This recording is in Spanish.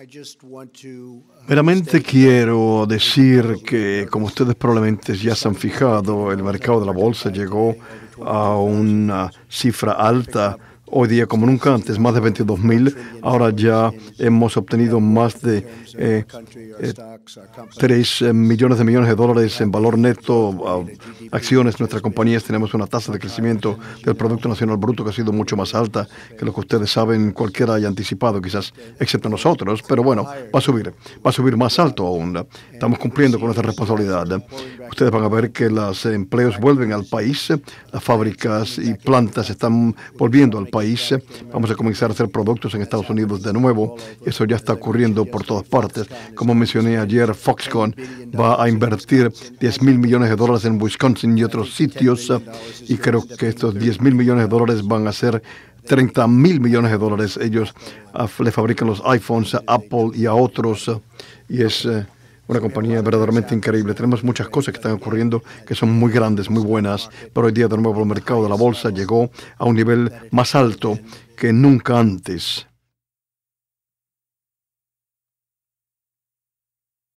Uh, Veramente quiero decir que, como ustedes probablemente ya se han fijado, el mercado de la bolsa llegó a una cifra alta hoy día como nunca antes, más de 22.000. Ahora ya hemos obtenido más de 3 eh, eh, millones de millones de dólares en valor neto, ah, acciones. Nuestras compañías tenemos una tasa de crecimiento del Producto Nacional Bruto que ha sido mucho más alta que lo que ustedes saben, cualquiera haya anticipado, quizás, excepto nosotros. Pero bueno, va a subir, va a subir más alto aún. Estamos cumpliendo con nuestra responsabilidad. Ustedes van a ver que los empleos vuelven al país, las fábricas y plantas están volviendo al país eh, vamos a comenzar a hacer productos en Estados Unidos de nuevo. Eso ya está ocurriendo por todas partes. Como mencioné ayer, Foxconn va a invertir 10 mil millones de dólares en Wisconsin y otros sitios. Eh, y creo que estos 10 mil millones de dólares van a ser 30 mil millones de dólares. Ellos ah, le fabrican los iPhones a Apple y a otros. Eh, y es una compañía verdaderamente increíble. Tenemos muchas cosas que están ocurriendo que son muy grandes, muy buenas, pero hoy día de nuevo el mercado de la bolsa llegó a un nivel más alto que nunca antes.